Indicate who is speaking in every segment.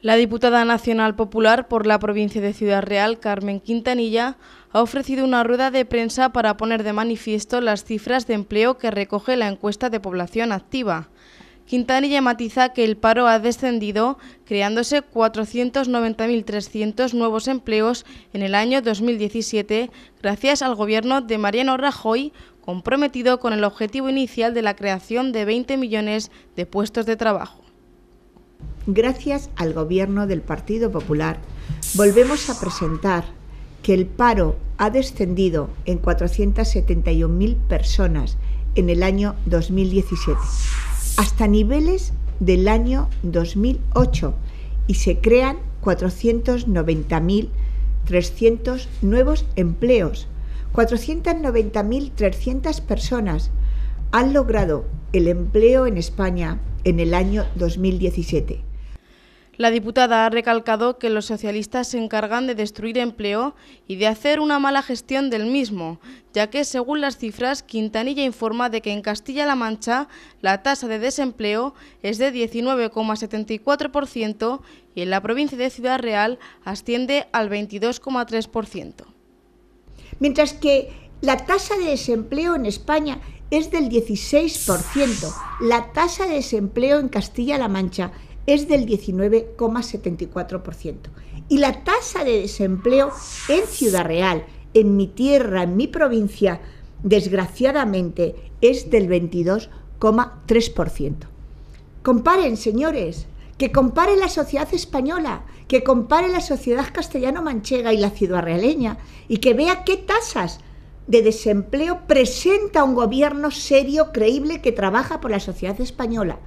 Speaker 1: La diputada nacional popular por la provincia de Ciudad Real, Carmen Quintanilla, ha ofrecido una rueda de prensa para poner de manifiesto las cifras de empleo que recoge la encuesta de población activa. Quintanilla matiza que el paro ha descendido, creándose 490.300 nuevos empleos en el año 2017, gracias al gobierno de Mariano Rajoy, comprometido con el objetivo inicial de la creación de 20 millones de puestos de trabajo
Speaker 2: gracias al gobierno del Partido Popular, volvemos a presentar que el paro ha descendido en 471.000 personas en el año 2017, hasta niveles del año 2008, y se crean 490.300 nuevos empleos. 490.300 personas han logrado el empleo en España en el año 2017. La diputada
Speaker 1: ha recalcado que los socialistas se encargan de destruir empleo y de hacer una mala gestión del mismo, ya que, según las cifras, Quintanilla informa de que en Castilla-La Mancha la tasa de desempleo es de 19,74% y en la provincia de Ciudad Real asciende al 22,3%.
Speaker 2: Mientras que la tasa de desempleo en España es del 16%, la tasa de desempleo en Castilla-La Mancha es del 19,74%. Y la tasa de desempleo en Ciudad Real, en mi tierra, en mi provincia, desgraciadamente es del 22,3%. Comparen, señores, que compare la sociedad española, que compare la sociedad castellano-manchega y la ciudad realeña y que vea qué tasas de desempleo presenta un gobierno serio, creíble, que trabaja por la sociedad española.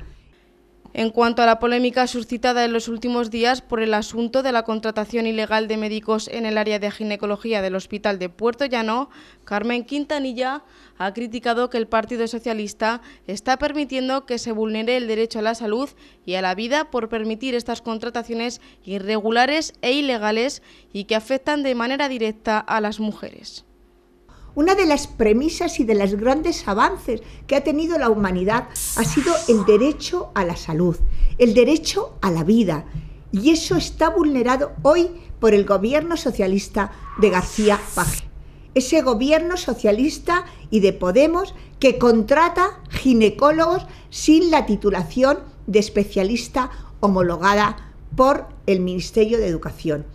Speaker 2: En cuanto a la polémica suscitada en los últimos días
Speaker 1: por el asunto de la contratación ilegal de médicos en el área de ginecología del Hospital de Puerto Llano, Carmen Quintanilla ha criticado que el Partido Socialista está permitiendo que se vulnere el derecho a la salud y a la vida por permitir estas contrataciones irregulares e ilegales y que afectan de manera directa a las mujeres.
Speaker 2: Una de las premisas y de los grandes avances que ha tenido la humanidad ha sido el derecho a la salud, el derecho a la vida. Y eso está vulnerado hoy por el gobierno socialista de García Page. Ese gobierno socialista y de Podemos que contrata ginecólogos sin la titulación de especialista homologada por el Ministerio de Educación.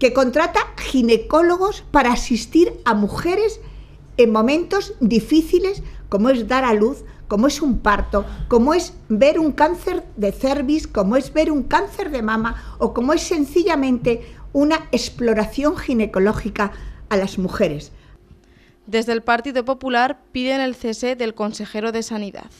Speaker 2: Que contrata ginecólogos para asistir a mujeres en momentos difíciles como es dar a luz, como es un parto, como es ver un cáncer de cervix, como es ver un cáncer de mama o como es sencillamente una exploración ginecológica a las mujeres.
Speaker 1: Desde el Partido Popular piden el cese del consejero de Sanidad.